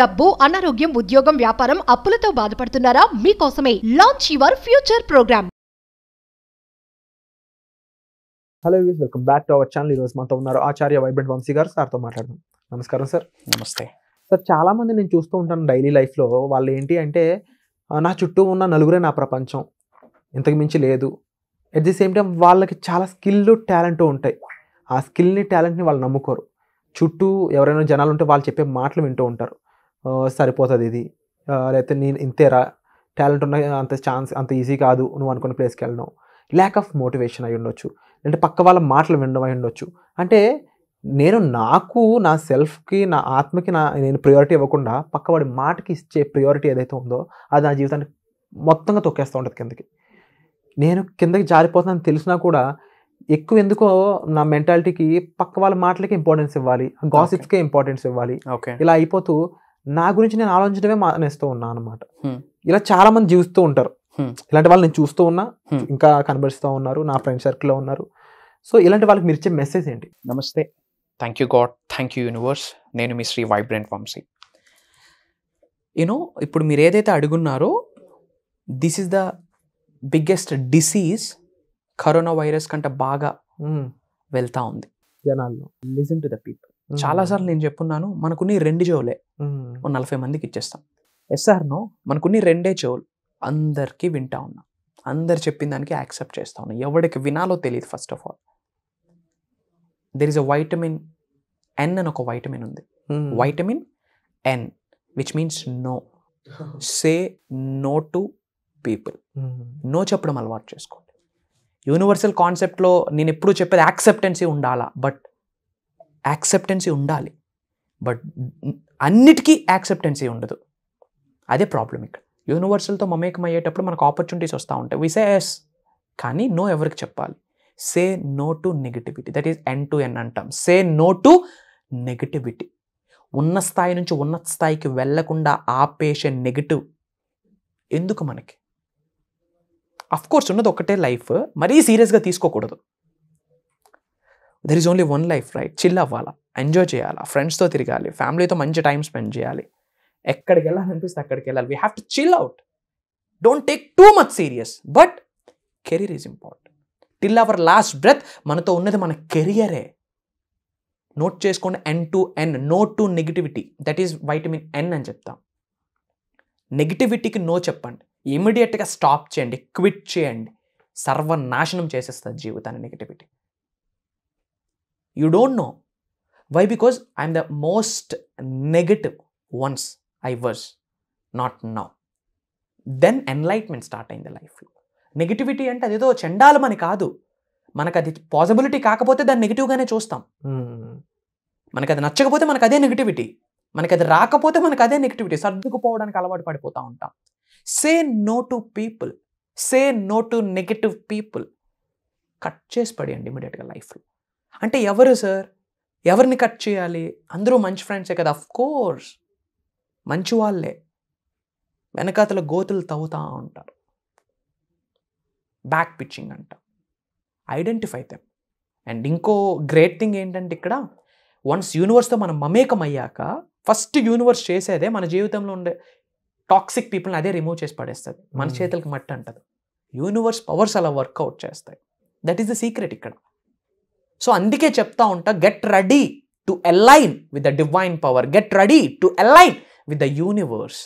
డబ్బు అనారోగ్యం ఉద్యోగం వ్యాపారం అప్పులతో బాధపడుతున్నారా మీకోసమే launch your future program hello views welcome back to our channel ఈరోజు మనతో ఉన్నారు ఆచార్య వైబ్రెంట్ వంశీ గారు సార్తో మాట్లాడదాం నమస్కారం సార్ నమస్తే సార్ చాలామంది నేను చూస్తూ ఉంటాను డైలీ లైఫ్లో వాళ్ళు ఏంటి అంటే నా చుట్టూ ఉన్న నలుగురే నా ప్రపంచం ఇంతకు మించి లేదు అట్ ది సేమ్ టైం వాళ్ళకి చాలా స్కిల్ టాలెంట్ ఉంటాయి ఆ స్కిల్ని టాలెంట్ని వాళ్ళు నమ్ముకోరు చుట్టూ ఎవరైనా జనాలు ఉంటే వాళ్ళు చెప్పే మాటలు వింటూ ఉంటారు సరిపోతుంది ఇది లేకపోతే నేను ఇంతేరా టాలెంట్ ఉన్న అంత ఛాన్స్ అంత ఈజీ కాదు నువ్వు అనుకున్న ప్లేస్కి వెళ్ళడం ల్యాక్ ఆఫ్ మోటివేషన్ అయి ఉండొచ్చు అంటే పక్క వాళ్ళ మాటలు వినడం అయి ఉండొచ్చు అంటే నేను నాకు నా సెల్ఫ్కి నా ఆత్మకి నా నేను ప్రియారిటీ ఇవ్వకుండా పక్కవాడి మాటకి ఇచ్చే ప్రియారిటీ ఏదైతే ఉందో అది నా జీవితాన్ని మొత్తంగా తొక్కేస్తూ ఉంటుంది కిందకి నేను కిందకి జారిపోతున్నాను తెలిసినా కూడా ఎక్కువ ఎందుకో నా మెంటాలిటీకి పక్క వాళ్ళ మాటలకి ఇంపార్టెన్స్ ఇవ్వాలి గాసిప్స్కే ఇంపార్టెన్స్ ఇవ్వాలి ఇలా అయిపోతూ నా గురించి నేను ఆలోచించడమే మానేస్తూ ఉన్నా అనమాట ఇలా చాలా మంది జీవిస్తూ ఉంటారు ఇలాంటి వాళ్ళు నేను చూస్తూ ఉన్నా ఇంకా కనబరుస్తూ ఉన్నారు నా ఫ్రెండ్ సర్కిల్లో ఉన్నారు సో ఇలాంటి వాళ్ళకి మీరు ఇచ్చే మెసేజ్ ఏంటి నమస్తే thank you God thank you universe నేను మీ శ్రీ వైబ్రెంట్ వంశీ యూనో ఇప్పుడు మీరు ఏదైతే అడుగున్నారో this is the biggest disease corona virus కంటే బాగా వెళ్తూ ఉంది జనాల్లో లిజన్ టు ద పీపుల్ చాలాసార్లు నేను చెప్పున్నాను మనకున్న రెండు చెవులే నలభై మందికి ఇచ్చేస్తాం ఎస్ఆర్ను మనకున్న రెండే చెవులు అందరికీ వింటా ఉన్నా అందరు చెప్పిన దానికి యాక్సెప్ట్ చేస్తా ఉన్నా ఎవరికి వినాలో తెలియదు first of all there is a vitamin N అని ఒక వైటమిన్ ఉంది vitamin N which means no say no to people no చెప్పడం అలవాటు చేసుకోండి యూనివర్సల్ కాన్సెప్ట్లో నేను ఎప్పుడు చెప్పేది యాక్సెప్టెన్సీ ఉండాలా బట్ యాక్సెప్టెన్సీ ఉండాలి బట్ అన్నిటికీ యాక్సెప్టెన్సీ ఉండదు అదే ప్రాబ్లం ఇక్కడ యూనివర్సల్తో మమేకం అయ్యేటప్పుడు మనకు ఆపర్చునిటీస్ వస్తూ ఉంటాయి విసేస్ కానీ నో ఎవరికి చెప్పాలి say no to negativity that is N to N అంటాం సే నో టు నెగిటివిటీ ఉన్న స్థాయి నుంచి ఉన్నత స్థాయికి వెళ్లకుండా ఆపేసే నెగిటివ్ ఎందుకు మనకి అఫ్కోర్స్ ఉన్నది ఒకటే లైఫ్ మరీ సీరియస్గా తీసుకోకూడదు there is only one life right chill అవ్వాలా ఎంజాయ్ చేయాలా ఫ్రెండ్స్తో తిరగాలి ఫ్యామిలీతో మంచి టైం స్పెండ్ చేయాలి ఎక్కడికి వెళ్ళాలనిపిస్తే అక్కడికి వెళ్ళాలి we have to chill out don't take too much serious but career is important till our last breath మనతో ఉన్నది మన కెరియరే నోట్ చేసుకోండి N to N no to negativity that is vitamin N అని చెప్తాం నెగిటివిటీకి నో చెప్పండి ఇమీడియట్గా స్టాప్ చేయండి క్విట్ చేయండి సర్వనాశనం చేసేస్తుంది జీవితాన్ని negativity you don't know why Because I'm the most negative once I was not no then enlightenment start అయింది లైఫ్లో నెగిటివిటీ అంటే అదేదో చెండాలు అని కాదు మనకు అది పాసిబిలిటీ కాకపోతే దాన్ని నెగిటివ్గానే చూస్తాం hmm. మనకు అది నచ్చకపోతే మనకు అదే నెగిటివిటీ మనకి అది రాకపోతే మనకు అదే నెగిటివిటీ సర్దుకుపోవడానికి అలవాటు పడిపోతూ ఉంటాం say no to people say no to negative people cut చేసి పడేయండి ఇమీడియట్గా లైఫ్లో అంటే ఎవరు సార్ ఎవరిని కట్ చేయాలి అందరూ మంచి ఫ్రెండ్సే కదా అఫ్ కోర్స్ మంచి వాళ్ళే వెనకాతల గోతులు తవ్వుతూ ఉంటారు బ్యాక్ పిచ్చింగ్ అంట ఐడెంటిఫై దెమ్ అండ్ ఇంకో గ్రేట్ థింగ్ ఏంటంటే ఇక్కడ వన్స్ యూనివర్స్తో మనం మమేకం అయ్యాక ఫస్ట్ యూనివర్స్ చేసేదే మన జీవితంలో ఉండే టాక్సిక్ పీపుల్ని అదే రిమూవ్ చేసి పడేస్తుంది మన hmm. చేతులకి మట్టి అంటది యూనివర్స్ పవర్స్ అలా వర్కౌట్ చేస్తాయి దట్ ఈస్ ద సీక్రెట్ ఇక్కడ సో అందుకే చెప్తా ఉంటా get ready to align with the divine power get ready to align with the universe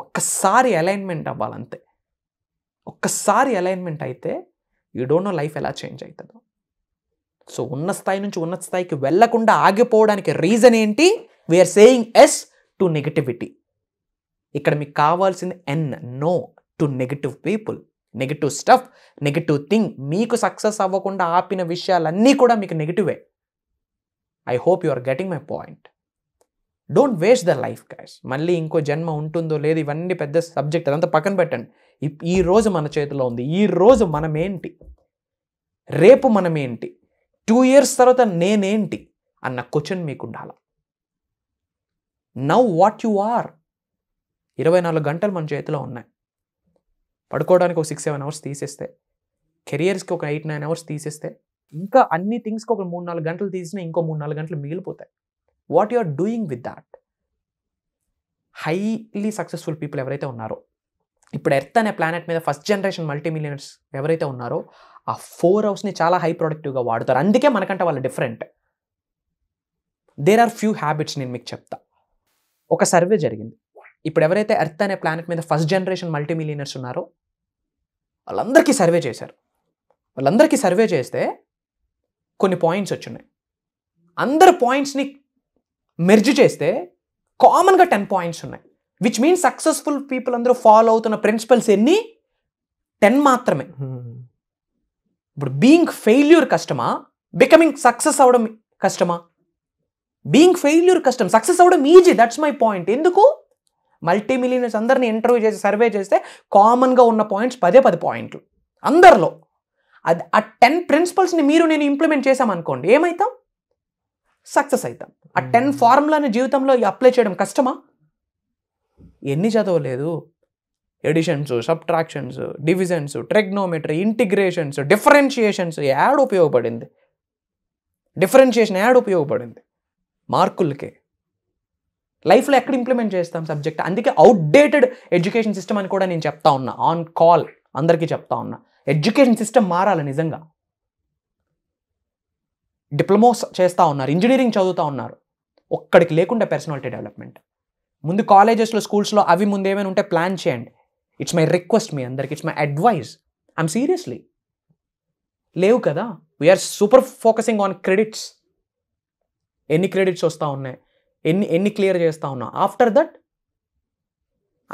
ఒక్కసారి అలైన్మెంట్ అవ్వాలంతే ఒక్కసారి అలైన్మెంట్ అయితే యూ డోంట్ నో లైఫ్ ఎలా చేంజ్ అవుతుందో సో ఉన్న స్థాయి నుంచి ఉన్నత స్థాయికి వెళ్లకుండా ఆగిపోవడానికి రీజన్ ఏంటి we're saying yes to negativity ఇక్కడ మీకు కావాల్సింది N no to negative people negative stuff negative thing మీకు సక్సెస్ అవ్వకుండా ఆపిన విషయాలన్నీ కూడా మీకు నెగిటివే I hope you are getting my point don't waste the life cash మళ్ళీ ఇంకో జన్మ ఉంటుందో లేదు ఇవన్నీ పెద్ద సబ్జెక్ట్ అదంతా పక్కన పెట్టండి ఈ రోజు మన చేతిలో ఉంది ఈ రోజు మనమేంటి రేపు మనమేంటి టూ ఇయర్స్ తర్వాత నేనేంటి అన్న క్వశ్చన్ మీకు ఉండాలి నవ్ వాట్ యు ఆర్ ఇరవై నాలుగు గంటలు మన చేతిలో ఉన్నాయి పడుకోవడానికి ఒక సిక్స్ సెవెన్ అవర్స్ తీసేస్తే కెరియర్స్కి ఒక ఎయిట్ నైన్ అవర్స్ తీసేస్తే ఇంకా అన్ని థింగ్స్కి ఒక మూడు నాలుగు గంటలు తీసినా ఇంకో మూడు నాలుగు గంటలు మిగిలిపోతాయి what you are doing with that highly successful people ఎవరైతే ఉన్నారో ఇప్పుడు ఎర్త్ అనే ప్లానెట్ మీద ఫస్ట్ జనరేషన్ మల్టీ మిలియనర్స్ ఎవరైతే ఉన్నారో ఆ ఫోర్ అవర్స్ని చాలా హై ప్రొడక్టివ్గా వాడతారు అందుకే మనకంటే వాళ్ళు different there are few habits నేను మీకు చెప్తా ఒక సర్వే జరిగింది ఇప్పుడు ఎవరైతే ఎర్త్ అనే ప్లానెట్ మీద ఫస్ట్ జనరేషన్ మల్టీ మిలియనర్స్ ఉన్నారో వాళ్ళందరికీ సర్వే చేశారు వాళ్ళందరికీ సర్వే చేస్తే కొన్ని పాయింట్స్ వచ్చినాయి అందరు పాయింట్స్ని మెర్జ్ చేస్తే కామన్గా టెన్ పాయింట్స్ ఉన్నాయి విచ్ మీన్స్ సక్సెస్ఫుల్ పీపుల్ అందరూ ఫాలో అవుతున్న ప్రిన్సిపల్స్ ఎన్ని టెన్ మాత్రమే ఇప్పుడు బీయింగ్ ఫెయిల్యూర్ కష్టమా బికమింగ్ సక్సెస్ అవడం కష్టమా బీయింగ్ ఫెయిల్యూర్ కష్టం సక్సెస్ అవడం ఈజీ దట్స్ మై పాయింట్ ఎందుకు మల్టీ మిలియనర్స్ అందరిని ఇంటర్వ్యూ చేసి సర్వే చేస్తే కామన్గా ఉన్న పాయింట్స్ పదే పది పాయింట్లు అందరిలో అది ఆ టెన్ ప్రిన్సిపల్స్ని మీరు నేను ఇంప్లిమెంట్ చేశామనుకోండి ఏమవుతాం సక్సెస్ అవుతాం ఆ టెన్ ఫార్ములాని జీవితంలో అప్లై చేయడం కష్టమా ఎన్ని చదవలేదు additions subtractions divisions trigonometry integrations differentiations add ఉపయోగపడింది డిఫరెన్షియేషన్ యాడ్ ఉపయోగపడింది మార్కులకే లైఫ్లో ఎక్కడ ఇంప్లిమెంట్ చేస్తాం సబ్జెక్ట్ అందుకే అవుట్డేటెడ్ ఎడ్యుకేషన్ సిస్టమ్ అని కూడా నేను చెప్తా ఉన్నా ఆన్ కాల్ అందరికీ చెప్తా ఉన్నా ఎడ్యుకేషన్ సిస్టమ్ మారాలి నిజంగా డిప్లొమోస్ చేస్తూ ఉన్నారు ఇంజనీరింగ్ చదువుతూ ఉన్నారు ఒక్కడికి లేకుండా పర్సనాలిటీ డెవలప్మెంట్ ముందు కాలేజెస్లో స్కూల్స్లో అవి ముందు ఏమైనా ఉంటే ప్లాన్ చేయండి ఇట్స్ మై రిక్వెస్ట్ మీ అందరికి it's my advice I'm seriously లేవు కదా we're super focusing on credits ఎన్ని క్రెడిట్స్ వస్తూ ఉన్నాయి ఎన్ని ఎన్ని క్లియర్ చేస్తూ ఉన్నావు ఆఫ్టర్ దట్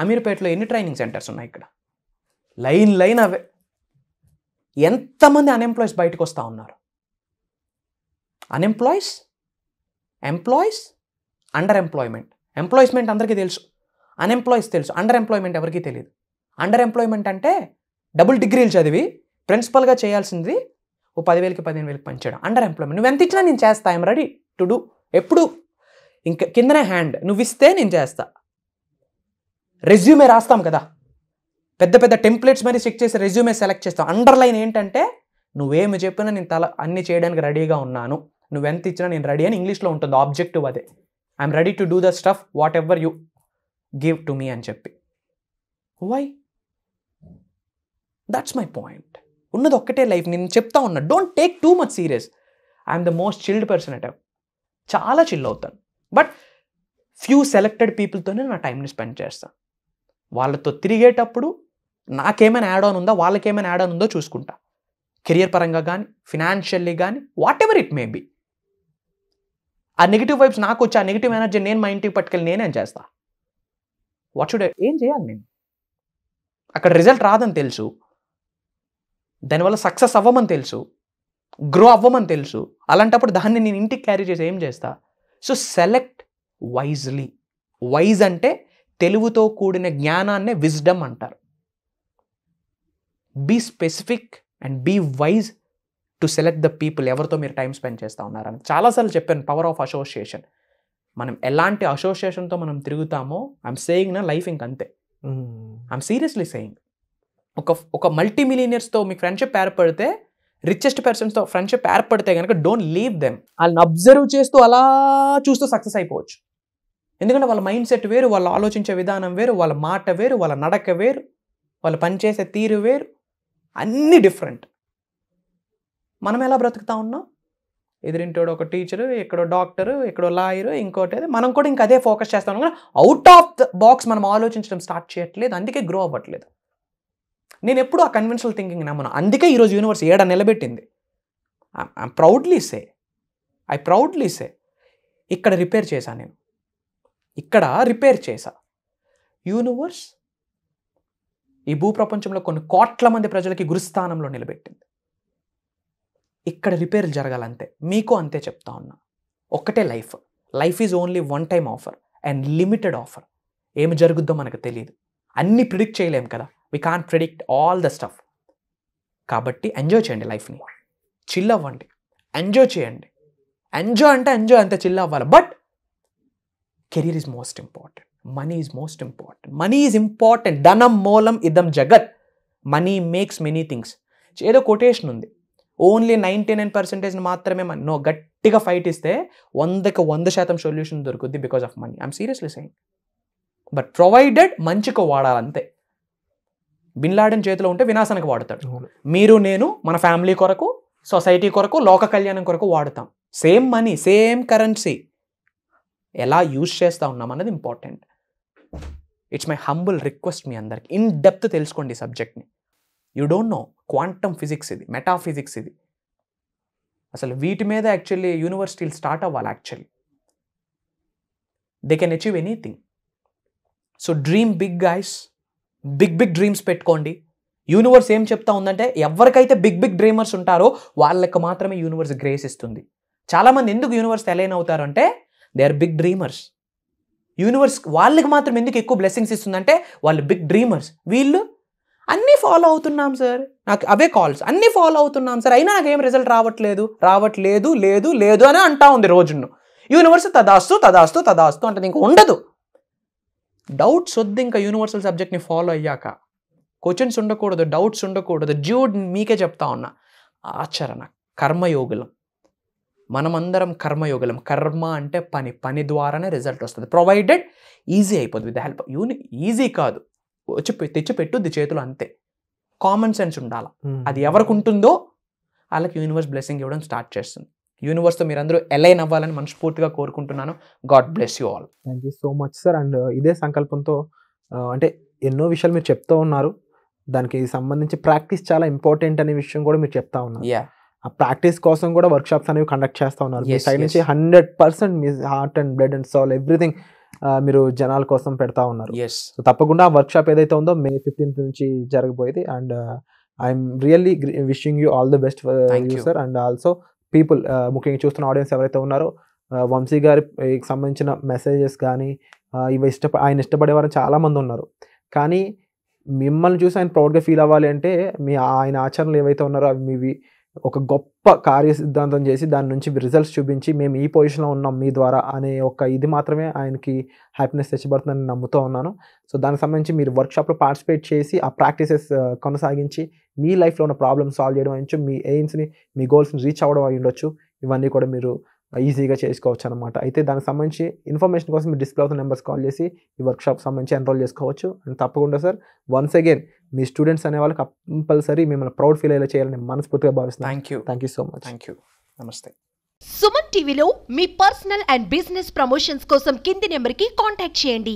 అమీర్పేటలో ఎన్ని ట్రైనింగ్ సెంటర్స్ ఉన్నాయి ఇక్కడ లైన్ లైన్ అవే ఎంతమంది అన్ఎంప్లాయీస్ బయటకు వస్తూ ఉన్నారు unemployees employees under employment employment అందరికీ తెలుసు అన్ఎంప్లాయీస్ తెలుసు అండర్ ఎంప్లాయ్మెంట్ ఎవరికీ తెలియదు అండర్ ఎంప్లాయ్మెంట్ అంటే డబుల్ డిగ్రీలు చదివి ప్రిన్సిపల్గా చేయాల్సింది ఓ పదివేలకి పదిహేను వేలకి పనిచేయడం అండర్ ఎంప్లాయ్మెంట్ నువ్వు ఎంత ఇచ్చినా నేను చేస్తా ఐఎమ్ రెడీ టు డూ ఎప్పుడు ఇంకా కిందనే హ్యాండ్ నువ్వు ఇస్తే నేను చేస్తా రెజ్యూమే రాస్తాం కదా పెద్ద పెద్ద టెంప్లెట్స్ మరి చెక్ చేసి రెజ్యూమే సెలెక్ట్ చేస్తాం అండర్లైన్ ఏంటంటే నువ్వేమి చెప్పినా నేను తల అన్ని చేయడానికి రెడీగా ఉన్నాను ఎంత ఇచ్చినా నేను రెడీ అని ఇంగ్లీష్లో ఉంటుంది ఆబ్జెక్టివ్ అదే I'm ready to do the stuff whatever you give to me అని చెప్పి వై దట్స్ మై పాయింట్ ఉన్నది ఒక్కటే లైఫ్ నేను చెప్తా ఉన్నా don't take too much serious I'm the most chilled person at చాలా చిల్ అవుతాను బట్ ఫ్యూ సెలెక్టెడ్ పీపుల్తోనే నా టైంని స్పెండ్ చేస్తాను వాళ్ళతో తిరిగేటప్పుడు నాకేమైనా యాడ్ ఆన్ ఉందా వాళ్ళకేమైనా యాడ్ ఆన్ ఉందో చూసుకుంటా కెరియర్ పరంగా కానీ ఫినాన్షియల్లీ కానీ whatever it may be ఆ నెగిటివ్ వైబ్స్ నాకు వచ్చి ఆ నెగిటివ్ ఎనర్జీ నేను మా ఇంటికి పట్టుకెళ్ళి నేనేం చేస్తా వాట్ షుడ్ ఏం చేయాలి నేను అక్కడ రిజల్ట్ రాదని తెలుసు దానివల్ల సక్సెస్ అవ్వమని తెలుసు గ్రో అవ్వమని తెలుసు అలాంటప్పుడు దాన్ని నేను ఇంటికి క్యారీ చేసి ఏం చేస్తా సో సెలెక్ట్ వైజ్లీ వైజ్ అంటే తెలుగుతో కూడిన జ్ఞానాన్ని విజ్డమ్ అంటారు be specific and be wise to select the people ఎవరితో మీరు టైం స్పెండ్ చేస్తూ ఉన్నారని చాలాసార్లు చెప్పాను పవర్ ఆఫ్ అసోసియేషన్ మనం ఎలాంటి అసోసియేషన్తో మనం తిరుగుతామో ఐఎమ్ సేయింగ్ నా లైఫ్ ఇంకంతే ఐఎమ్ సీరియస్లీ సేయింగ్ ఒక ఒక మల్టీ మిలీనియర్స్తో మీ ఫ్రెండ్షిప్ ఏర్పడితే రిచెస్ట్ పర్సన్స్తో ఫ్రెండ్షిప్ ఏర్పడితే కనుక డోంట్ లీవ్ దెమ్ వాళ్ళని అబ్జర్వ్ చేస్తూ అలా చూస్తూ సక్సెస్ అయిపోవచ్చు ఎందుకంటే వాళ్ళ మైండ్ సెట్ వేరు వాళ్ళు ఆలోచించే విధానం వేరు వాళ్ళ మాట వేరు వాళ్ళ నడక వేరు వాళ్ళు పనిచేసే తీరు వేరు అన్నీ డిఫరెంట్ మనం ఎలా బ్రతుకుతా ఉన్నాం ఎదిరింటోడు ఒక టీచరు ఎక్కడో డాక్టరు ఎక్కడో లాయరు ఇంకోటి మనం కూడా ఇంకా అదే ఫోకస్ చేస్తాం అవుట్ ఆఫ్ ద బాక్స్ మనం ఆలోచించడం స్టార్ట్ చేయట్లేదు అందుకే గ్రో అవ్వట్లేదు నేను ఎప్పుడు ఆ కన్వెన్షనల్ థింకింగ్ నమ్మను అందుకే ఈరోజు యూనివర్స్ ఏడ నిలబెట్టింది I proudly say I proudly say ఇక్కడ రిపేర్ చేశా నేను ఇక్కడ రిపేర్ చేశా యూనివర్స్ ఈ భూప్రపంచంలో కొన్ని కోట్ల మంది ప్రజలకి గురుస్థానంలో నిలబెట్టింది ఇక్కడ రిపేర్లు జరగాలంతే మీకు అంతే చెప్తా ఉన్నా ఒక్కటే life life is only one time offer and limited offer ఏమి జరుగుద్దో మనకు తెలియదు అన్నీ ప్రిడిక్ట్ చేయలేం కదా we can predict all the stuff కాబట్టి ఎంజాయ్ చేయండి లైఫ్ని చిల్ అవ్వండి ఎంజాయ్ చేయండి ఎంజాయ్ అంటే ఎంజాయ్ అంతే చిల్ అవ్వాలి but career is most important money is most important money is important ధనం మూలం ఇదం జగత్ మనీ మేక్స్ మెనీ థింగ్స్ ఏదో కొటేషన్ ఉంది ఓన్లీ నైంటీ నైన్ పర్సెంటేజ్ మాత్రమే మన నో గట్టిగా ఫైట్ ఇస్తే వందకి వంద శాతం సొల్యూషన్ దొరుకుద్ది because of money I'm seriously saying but provided మంచిగా వాడాలంతే బిన్ లాడెన్ చేతిలో ఉంటే వినాశనకు వాడతాడు మీరు నేను మన ఫ్యామిలీ కొరకు సొసైటీ కొరకు లోక కళ్యాణం కొరకు వాడుతాం సేమ్ మనీ సేమ్ కరెన్సీ ఎలా యూజ్ చేస్తూ ఉన్నాం అన్నది important it's my humble request మీ అందరికి ఇన్ డెప్త్ తెలుసుకోండి సబ్జెక్ట్ని you don't know quantum physics ఇది మెటాఫిజిక్స్ ఇది అసలు వీటి మీద యాక్చువల్లీ యూనివర్సిటీలు స్టార్ట్ అవ్వాలి actually they can achieve anything so dream big guys big big dreams పెట్టుకోండి యూనివర్స్ ఏం చెప్తా ఉందంటే ఎవరికైతే బిగ్ బిగ్ డ్రీమర్స్ ఉంటారో వాళ్ళకి మాత్రమే యూనివర్స్ గ్రేస్ ఇస్తుంది చాలామంది ఎందుకు యూనివర్స్ ఎలైన్ అవుతారంటే they are big dreamers universe వాళ్ళకి మాత్రం ఎందుకు ఎక్కువ బ్లెస్సింగ్స్ ఇస్తుందంటే వాళ్ళు బిగ్ డ్రీమర్స్ వీళ్ళు అన్నీ ఫాలో అవుతున్నాం సార్ నాకు అవే కాల్స్ అన్నీ ఫాలో అవుతున్నాం సార్ అయినా నాకు ఏం రిజల్ట్ రావట్లేదు రావట్లేదు లేదు లేదు అని అంటా ఉంది రోజును యూనివర్స్ తదాస్తు తదాస్తు తదాస్తు అంటే నీకు ఉండదు డౌట్స్ వద్దు ఇంకా యూనివర్సల్ సబ్జెక్ట్ని ఫాలో అయ్యాక క్వశ్చన్స్ ఉండకూడదు డౌట్స్ ఉండకూడదు జ్యూడ్ మీకే చెప్తా ఉన్నా ఆచరణ కర్మయోగులం మనమందరం కర్మయోగులం కర్మ అంటే పని పని ద్వారానే రిజల్ట్ వస్తుంది ప్రొవైడెడ్ ఈజీ అయిపోతుంది విత్ హెల్ప్ యూని ఈజీ కాదు వచ్చి తెచ్చి పెట్టుద్ది చేతులు అంతే కామన్ సెన్స్ ఉండాలి అది ఎవరికి ఉంటుందో వాళ్ళకి యూనివర్స్ బ్లెస్సింగ్ ఇవ్వడం స్టార్ట్ చేస్తుంది యూనివర్స్తో మీరందరూ ఎలైన్ అవ్వాలని మనస్ఫూర్తిగా కోరుకుంటున్నాను God bless you all thank you so much sir and ఇదే సంకల్పంతో uh, అంటే ఎన్నో విషయాలు మీరు చెప్తూ ఉన్నారు దానికి సంబంధించి ప్రాక్టీస్ చాలా ఇంపార్టెంట్ అనే విషయం కూడా మీరు చెప్తా ఉన్నారు ఆ ప్రాక్టీస్ కోసం కూడా వర్క్ షాప్స్ అనేవి కండక్ట్ చేస్తూ ఉన్నారు మీ సైడ్ నుంచి హండ్రెడ్ పర్సెంట్ మీ heart and blood and soul everything మీరు జనాల కోసం పెడతా ఉన్నారు సో తప్పకుండా వర్క్ షాప్ ఏదైతే ఉందో మే ఫిఫ్టీన్త్ నుంచి జరగబోయేది and I'm really wishing you all the best for you sir and also people uh, ముఖ్యంగా చూస్తున్న ఆడియన్స్ ఎవరైతే ఉన్నారో uh, వంశీ గారికి సంబంధించిన మెసేజెస్ కానీ uh, ఇవి ఇష్ట ఆయన ఇష్టపడేవారు చాలామంది ఉన్నారు కానీ మిమ్మల్ని చూసి ఆయన ప్రౌడ్గా ఫీల్ అవ్వాలి అంటే మీ ఆయన ఆచరణలు ఏవైతే ఉన్నారో అవి మీవి ఒక గొప్ప కార్య సిద్ధాంతం చేసి దాని నుంచి రిజల్ట్స్ చూపించి మేము ఈ పొజిషన్లో ఉన్నాం మీ ద్వారా అనే ఒక ఇది మాత్రమే ఆయనకి హ్యాపీనెస్ తెచ్చబడుతుందని నమ్ముతూ ఉన్నాను సో దానికి సంబంధించి మీరు వర్క్షాప్లో పార్టిసిపేట్ చేసి ఆ ప్రాక్టీసెస్ uh, కొనసాగించి మీ లైఫ్లో ఉన్న ప్రాబ్లమ్ సాల్వ్ చేయడం అయ్యొచ్చు మీ ఎయిమ్స్ని మీ గోల్స్ని రీచ్ అవ్వడం అయి ఉండొచ్చు ఇవన్నీ కూడా మీరు ఈజీగా చేసుకోవచ్చు అనమాట అయితే దానికి సంబంధించి ఇన్ఫర్మేషన్ కోసం మీరు డిస్ప్లే అవుతున్న నెంబర్స్ కాల్ చేసి ఈ వర్క్షాప్ సంబంధించి ఎన్రోల్ చేసుకోవచ్చు అండ్ తప్పకుండా సార్ వన్స్ అగైన్ మీ స్టూడెంట్స్ అనే వాళ్ళకి కంపల్సరీ మిమ్మల్ని ప్రౌడ్ ఫీల్ అయ్యేలా చేయాలని మనస్ఫూర్తిగా భావిస్తున్నాను thank you thank you so much thank you నమస్తే సుమన్ టీవీలో మీ పర్సనల్ అండ్ బిజినెస్ ప్రమోషన్స్ కోసం కింది నెంబర్కి కాంటాక్ట్ చేయండి